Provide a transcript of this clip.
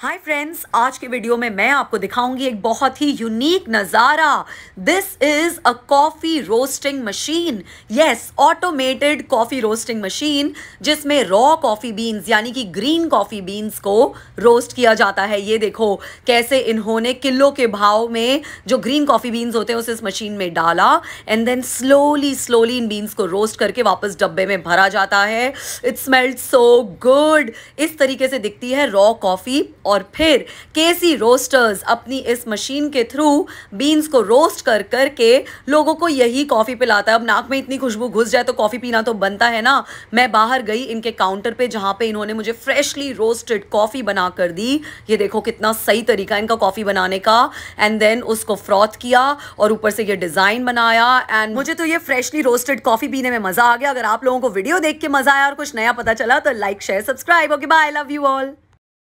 hi friends आज के video में मैं आपको दिखाऊंगी एक बहुत ही यूनिक नज़ारा this is a coffee roasting machine yes automated coffee roasting machine जिसमें रॉ कॉफ़ी बीन्स यानी कि ग्रीन कॉफ़ी बीन्स को रोस्ट किया जाता है ये देखो कैसे इन्होंने किलो के भाव में जो ग्रीन कॉफ़ी बीन्स होते हैं उसे इस मशीन में डाला एंड देन स्लोली स्लोली इन बीन्स को रोस्ट करके वापस डब्बे में भरा जाता है इट स्मेल्ड सो गुड इस तरीके से दिखती है रॉ कॉफ़ी और फिर केसी रोस्टर्स अपनी इस मशीन के थ्रू बीन्स को रोस्ट कर करके लोगों को यही कॉफ़ी पिलाता है अब नाक में इतनी खुशबू घुस जाए तो कॉफ़ी पीना तो बनता है ना मैं बाहर गई इनके काउंटर पे जहाँ पे इन्होंने मुझे फ्रेशली रोस्टेड कॉफ़ी बना कर दी ये देखो कितना सही तरीका इनका कॉफ़ी बनाने का एंड देन उसको फ्रॉथ किया और ऊपर से ये डिज़ाइन बनाया एंड मुझे तो ये फ्रेशली रोस्टेड कॉफ़ी पीने में मज़ा आ गया अगर आप लोगों को वीडियो देख के मज़ा आया और कुछ नया पता चला तो like share subscribe okay bye love you all